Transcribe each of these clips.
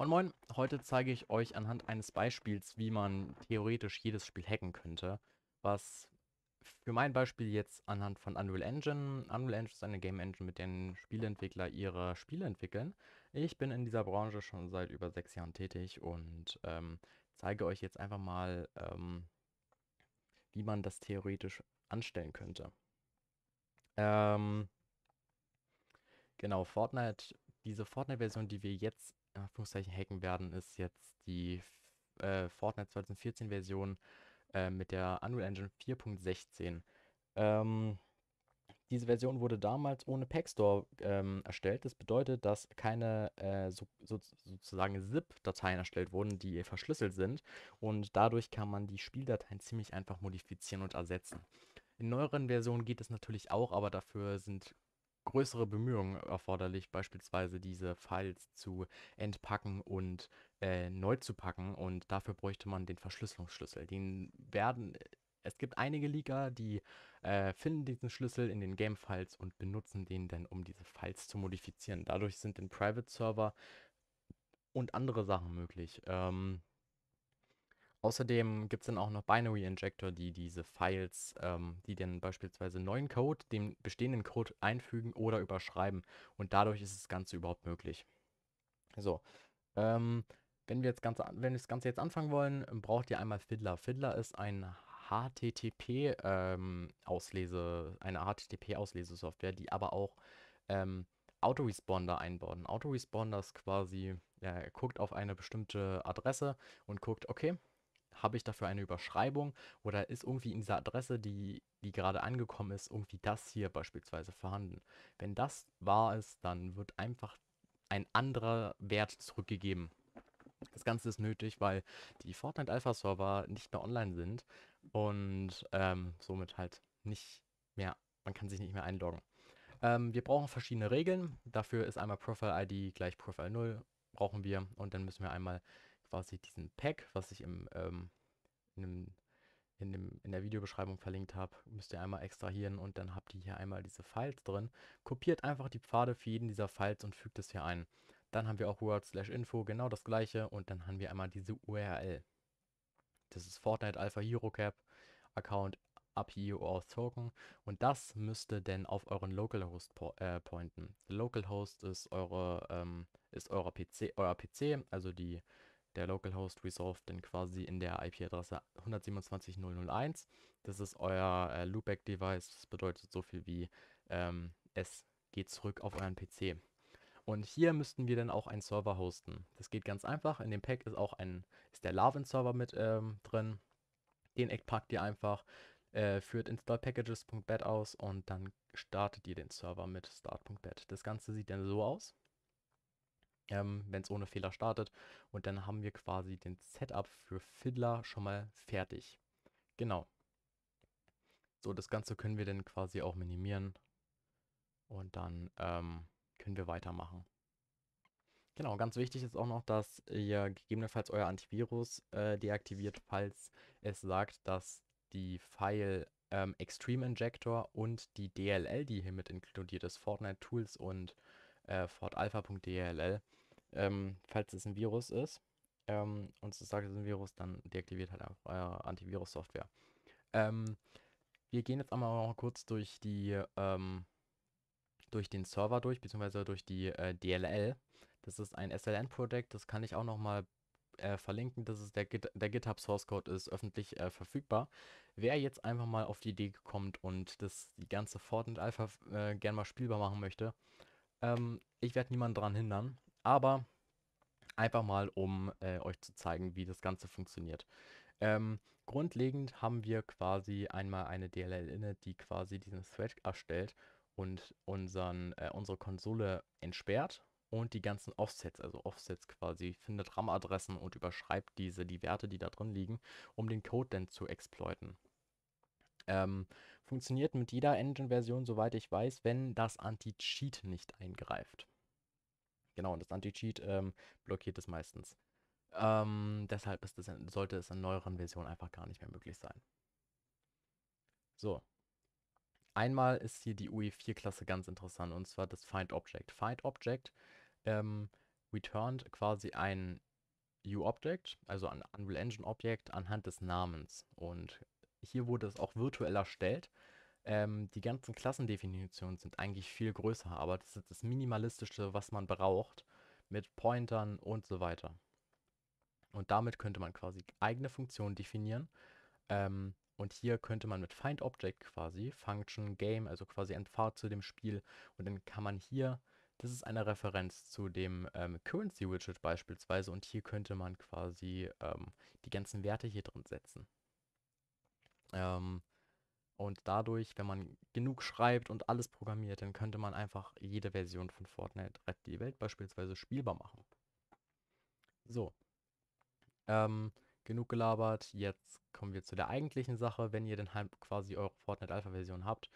Moin Moin, heute zeige ich euch anhand eines Beispiels, wie man theoretisch jedes Spiel hacken könnte, was für mein Beispiel jetzt anhand von Unreal Engine. Unreal Engine ist eine Game Engine, mit der Spieleentwickler ihre Spiele entwickeln. Ich bin in dieser Branche schon seit über sechs Jahren tätig und ähm, zeige euch jetzt einfach mal, ähm, wie man das theoretisch anstellen könnte. Ähm, genau, Fortnite, diese Fortnite-Version, die wir jetzt in Anführungszeichen hacken werden, ist jetzt die äh, Fortnite 2014 Version äh, mit der Unreal Engine 4.16. Ähm, diese Version wurde damals ohne Pack Store ähm, erstellt. Das bedeutet, dass keine äh, so, so, sozusagen ZIP-Dateien erstellt wurden, die verschlüsselt sind. Und dadurch kann man die Spieldateien ziemlich einfach modifizieren und ersetzen. In neueren Versionen geht es natürlich auch, aber dafür sind größere Bemühungen erforderlich, beispielsweise diese Files zu entpacken und äh, neu zu packen. Und dafür bräuchte man den Verschlüsselungsschlüssel. Den werden äh, es gibt einige Leaker, die äh, finden diesen Schlüssel in den Game-Files und benutzen den dann, um diese Files zu modifizieren. Dadurch sind den Private-Server und andere Sachen möglich. Ähm, Außerdem gibt es dann auch noch Binary Injector, die diese Files, ähm, die dann beispielsweise neuen Code, den bestehenden Code einfügen oder überschreiben. Und dadurch ist das Ganze überhaupt möglich. So, ähm, wenn, wir jetzt ganz, wenn wir das Ganze jetzt anfangen wollen, braucht ihr einmal Fiddler. Fiddler ist ein HTTP ähm, Auslese, eine HTTP Auslesesoftware, die aber auch ähm, Autoresponder einbaut. Autoresponder ist quasi, ja, guckt auf eine bestimmte Adresse und guckt, okay, habe ich dafür eine Überschreibung oder ist irgendwie in dieser Adresse, die, die gerade angekommen ist, irgendwie das hier beispielsweise vorhanden. Wenn das wahr ist, dann wird einfach ein anderer Wert zurückgegeben. Das Ganze ist nötig, weil die Fortnite Alpha Server nicht mehr online sind und ähm, somit halt nicht mehr, man kann sich nicht mehr einloggen. Ähm, wir brauchen verschiedene Regeln. Dafür ist einmal Profile ID gleich Profile 0 brauchen wir und dann müssen wir einmal quasi diesen Pack, was ich im, ähm, in, dem, in, dem, in der Videobeschreibung verlinkt habe, müsst ihr einmal extrahieren und dann habt ihr hier einmal diese Files drin. Kopiert einfach die Pfade für jeden dieser Files und fügt es hier ein. Dann haben wir auch Word slash Info, genau das gleiche und dann haben wir einmal diese URL. Das ist Fortnite Alpha Hero Cap Account API Auth Token und das müsste denn auf euren Localhost po äh, pointen. Localhost ist eure ähm, ist euer PC, euer PC, also die der Localhost Resolve dann quasi in der IP-Adresse 127.0.0.1. Das ist euer äh, Loopback-Device. Das bedeutet so viel wie, ähm, es geht zurück auf euren PC. Und hier müssten wir dann auch einen Server hosten. Das geht ganz einfach. In dem Pack ist auch ein, ist der Larven-Server mit ähm, drin. Den packt ihr einfach, äh, führt install aus und dann startet ihr den Server mit start.bat. Das Ganze sieht dann so aus ähm, wenn es ohne Fehler startet. Und dann haben wir quasi den Setup für Fiddler schon mal fertig. Genau. So, das Ganze können wir dann quasi auch minimieren. Und dann ähm, können wir weitermachen. Genau, ganz wichtig ist auch noch, dass ihr gegebenenfalls euer Antivirus äh, deaktiviert, falls es sagt, dass die File ähm, Extreme Injector und die DLL, die hiermit inkludiert ist, Fortnite Tools und äh, fortalpha.dll, ähm, falls es ein Virus ist ähm, und es sagt, es ist ein Virus, dann deaktiviert halt einfach eure Antivirus-Software. Ähm, wir gehen jetzt einmal noch kurz durch die ähm, durch den Server durch, beziehungsweise durch die äh, DLL. Das ist ein SLN-Projekt, das kann ich auch nochmal äh, verlinken. Das ist der, Git der GitHub Source Code ist öffentlich äh, verfügbar. Wer jetzt einfach mal auf die Idee kommt und das die ganze Fortnite Alpha äh, gern mal spielbar machen möchte, ähm, ich werde niemanden daran hindern aber einfach mal, um äh, euch zu zeigen, wie das Ganze funktioniert. Ähm, grundlegend haben wir quasi einmal eine dll inne, die quasi diesen Thread erstellt und unseren, äh, unsere Konsole entsperrt und die ganzen Offsets, also Offsets quasi, findet RAM-Adressen und überschreibt diese, die Werte, die da drin liegen, um den Code dann zu exploiten. Ähm, funktioniert mit jeder Engine-Version, soweit ich weiß, wenn das Anti-Cheat nicht eingreift. Genau, und das Anti-Cheat ähm, blockiert es meistens. Ähm, deshalb es, sollte es in neueren Versionen einfach gar nicht mehr möglich sein. So. Einmal ist hier die UE4-Klasse ganz interessant, und zwar das FindObject. FindObject ähm, returnt quasi ein U-Object, also ein Unreal Engine-Objekt anhand des Namens. Und hier wurde es auch virtuell erstellt ähm, die ganzen Klassendefinitionen sind eigentlich viel größer, aber das ist das Minimalistische, was man braucht, mit Pointern und so weiter. Und damit könnte man quasi eigene Funktionen definieren. Ähm, und hier könnte man mit FindObject quasi Function Game, also quasi ein Pfad zu dem Spiel. Und dann kann man hier, das ist eine Referenz zu dem ähm, Currency Widget beispielsweise. Und hier könnte man quasi ähm, die ganzen Werte hier drin setzen. Ähm, und dadurch, wenn man genug schreibt und alles programmiert, dann könnte man einfach jede Version von Fortnite Rett die Welt beispielsweise spielbar machen. So. Ähm, genug gelabert. Jetzt kommen wir zu der eigentlichen Sache. Wenn ihr dann halt quasi eure Fortnite Alpha Version habt,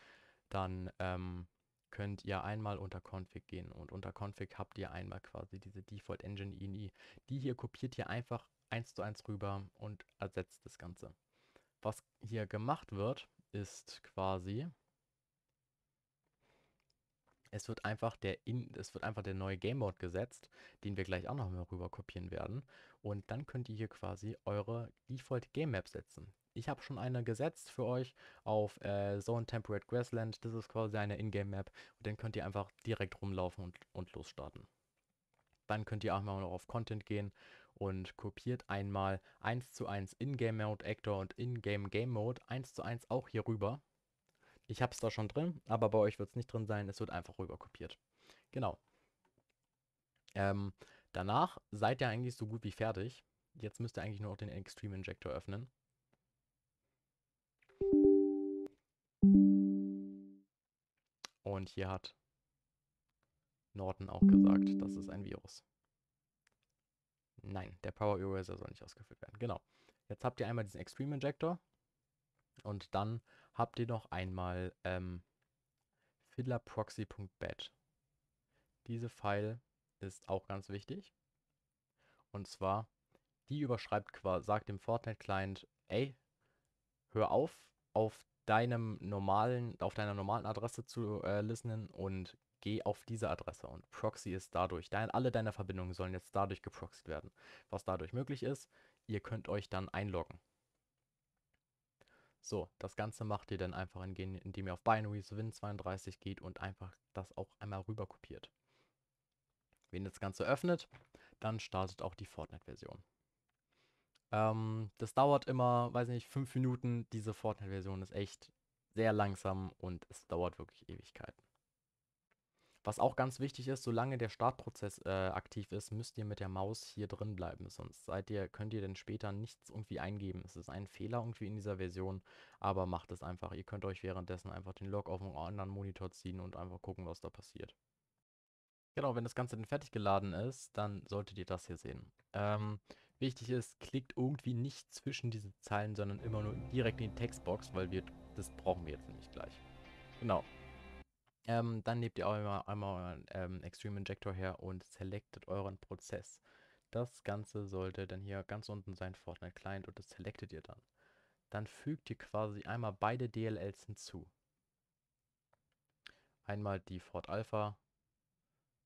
dann ähm, könnt ihr einmal unter Config gehen und unter Config habt ihr einmal quasi diese Default Engine INI. Die hier kopiert ihr einfach eins zu eins rüber und ersetzt das Ganze. Was hier gemacht wird, ist quasi, es wird einfach der in, es wird einfach der neue Gameboard gesetzt, den wir gleich auch noch mal rüber kopieren werden. Und dann könnt ihr hier quasi eure Default Game Map setzen. Ich habe schon eine gesetzt für euch auf äh, Zone Temperate Grassland. Das ist quasi eine Ingame Map. Und dann könnt ihr einfach direkt rumlaufen und, und losstarten. Dann könnt ihr auch mal noch auf Content gehen und kopiert einmal 1 zu 1 Ingame Mode Actor und Ingame Game Mode 1 zu 1 auch hier rüber. Ich habe es da schon drin, aber bei euch wird es nicht drin sein, es wird einfach rüber kopiert. Genau. Ähm, danach seid ihr eigentlich so gut wie fertig. Jetzt müsst ihr eigentlich nur noch den Extreme Injector öffnen. Und hier hat Norton auch gesagt, das ist ein Virus. Nein, der Power Eraser soll nicht ausgeführt werden. Genau. Jetzt habt ihr einmal diesen Extreme Injector und dann habt ihr noch einmal ähm, fiddlerproxy.bat. Diese File ist auch ganz wichtig. Und zwar, die überschreibt quasi, sagt dem Fortnite-Client, ey, hör auf, auf deinem normalen, auf deiner normalen Adresse zu äh, listenen und geh auf diese Adresse und Proxy ist dadurch, dein, alle deine Verbindungen sollen jetzt dadurch geproxied werden. Was dadurch möglich ist, ihr könnt euch dann einloggen. So, das Ganze macht ihr dann einfach, indem ihr auf Binaries Win32 geht und einfach das auch einmal rüber kopiert. Wenn ihr das Ganze öffnet, dann startet auch die Fortnite-Version. Ähm, das dauert immer, weiß nicht, fünf Minuten. Diese Fortnite-Version ist echt sehr langsam und es dauert wirklich Ewigkeiten. Was auch ganz wichtig ist, solange der Startprozess äh, aktiv ist, müsst ihr mit der Maus hier drin bleiben, sonst seid ihr, könnt ihr dann später nichts irgendwie eingeben. Es ist ein Fehler irgendwie in dieser Version, aber macht es einfach. Ihr könnt euch währenddessen einfach den Log auf einen anderen Monitor ziehen und einfach gucken, was da passiert. Genau, wenn das Ganze dann fertig geladen ist, dann solltet ihr das hier sehen. Ähm, Wichtig ist, klickt irgendwie nicht zwischen diese Zeilen, sondern immer nur direkt in die Textbox, weil wir das brauchen wir jetzt nämlich gleich. Genau. Ähm, dann nehmt ihr auch immer einmal euren ähm, Extreme Injector her und selectet euren Prozess. Das Ganze sollte dann hier ganz unten sein, Fortnite Client, und das selectet ihr dann. Dann fügt ihr quasi einmal beide DLLs hinzu. Einmal die Fort Alpha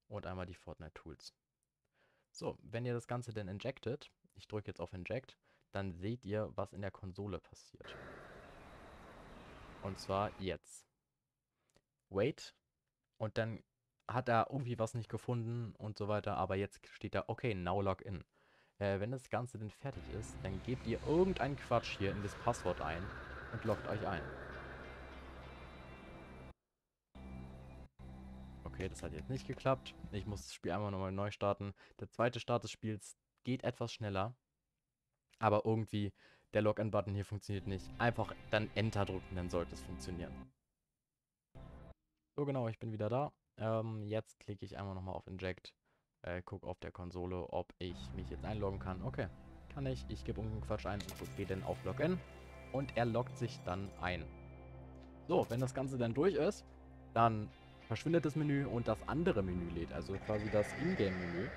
und einmal die Fortnite Tools. So, wenn ihr das Ganze dann injectet, ich drücke jetzt auf Inject, dann seht ihr, was in der Konsole passiert. Und zwar jetzt. Wait. Und dann hat er irgendwie was nicht gefunden und so weiter, aber jetzt steht da, okay, now log in. Äh, wenn das Ganze denn fertig ist, dann gebt ihr irgendeinen Quatsch hier in das Passwort ein und loggt euch ein. Okay, das hat jetzt nicht geklappt. Ich muss das Spiel einmal nochmal neu starten. Der zweite Start des Spiels geht etwas schneller. Aber irgendwie, der Login-Button hier funktioniert nicht. Einfach dann Enter drücken, dann sollte es funktionieren. So genau, ich bin wieder da. Ähm, jetzt klicke ich einmal nochmal auf Inject. Äh, guck auf der Konsole, ob ich mich jetzt einloggen kann. Okay, kann ich. Ich gebe irgendeinen Quatsch ein und gehe dann auf Login. Und er loggt sich dann ein. So, wenn das Ganze dann durch ist, dann verschwindet das Menü und das andere Menü lädt. Also quasi das Ingame-Menü.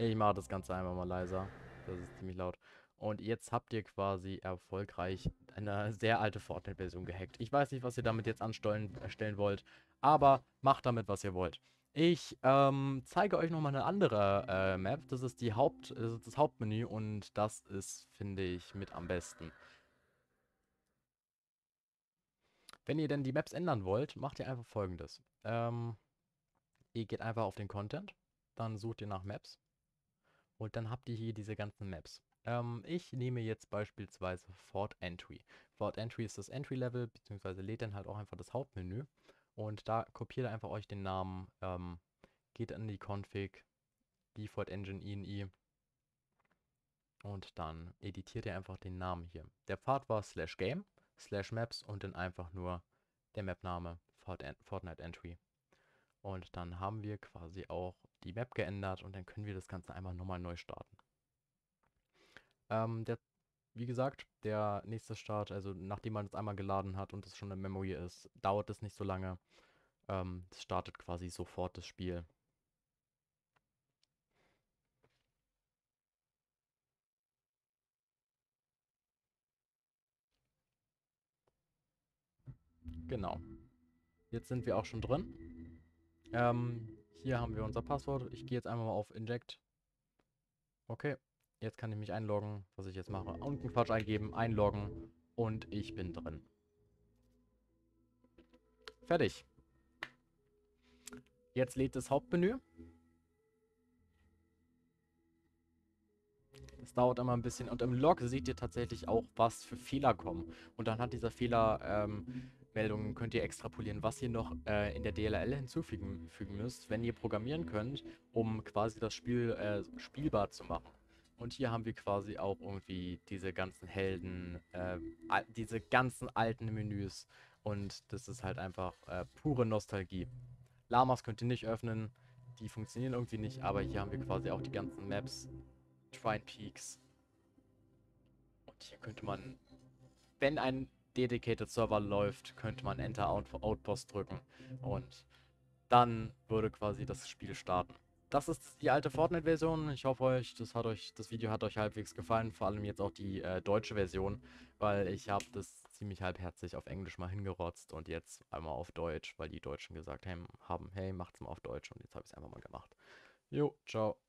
Ich mache das Ganze einfach mal leiser. Das ist ziemlich laut. Und jetzt habt ihr quasi erfolgreich eine sehr alte Fortnite-Version gehackt. Ich weiß nicht, was ihr damit jetzt anstellen wollt, aber macht damit, was ihr wollt. Ich ähm, zeige euch nochmal eine andere äh, Map. Das ist, die Haupt, das ist das Hauptmenü und das ist, finde ich, mit am besten. Wenn ihr denn die Maps ändern wollt, macht ihr einfach folgendes. Ähm, ihr geht einfach auf den Content, dann sucht ihr nach Maps und dann habt ihr hier diese ganzen Maps. Ähm, ich nehme jetzt beispielsweise Fort Entry. Fort Entry ist das Entry-Level, beziehungsweise lädt dann halt auch einfach das Hauptmenü. Und da kopiert ihr einfach euch den Namen, ähm, geht in die Config, Default Engine INI und dann editiert ihr einfach den Namen hier. Der Pfad war slash game, slash maps und dann einfach nur der Map-Name Fortnite Entry. Und dann haben wir quasi auch die Map geändert und dann können wir das Ganze einmal nochmal neu starten. Ähm, der, wie gesagt, der nächste Start, also nachdem man es einmal geladen hat und es schon in Memory ist, dauert es nicht so lange. Es ähm, startet quasi sofort das Spiel. Genau. Jetzt sind wir auch schon drin. Ähm, hier haben wir unser Passwort. Ich gehe jetzt einmal mal auf Inject. Okay, jetzt kann ich mich einloggen, was ich jetzt mache. Unten Quatsch eingeben, einloggen und ich bin drin. Fertig. Jetzt lädt das Hauptmenü. Das dauert immer ein bisschen. Und im Log seht ihr tatsächlich auch, was für Fehler kommen. Und dann hat dieser Fehler... Ähm, Meldungen könnt ihr extrapolieren, was ihr noch äh, in der DLL hinzufügen müsst, wenn ihr programmieren könnt, um quasi das Spiel äh, spielbar zu machen. Und hier haben wir quasi auch irgendwie diese ganzen Helden, äh, diese ganzen alten Menüs. Und das ist halt einfach äh, pure Nostalgie. Lamas könnt ihr nicht öffnen, die funktionieren irgendwie nicht, aber hier haben wir quasi auch die ganzen Maps, Trine Peaks. Und hier könnte man, wenn ein Dedicated Server läuft, könnte man Enter Outpost drücken und dann würde quasi das Spiel starten. Das ist die alte Fortnite-Version. Ich hoffe euch, das hat euch, das Video hat euch halbwegs gefallen, vor allem jetzt auch die äh, deutsche Version, weil ich habe das ziemlich halbherzig auf Englisch mal hingerotzt und jetzt einmal auf Deutsch, weil die Deutschen gesagt haben, hey, macht's mal auf Deutsch und jetzt habe ich es einfach mal gemacht. Jo, ciao.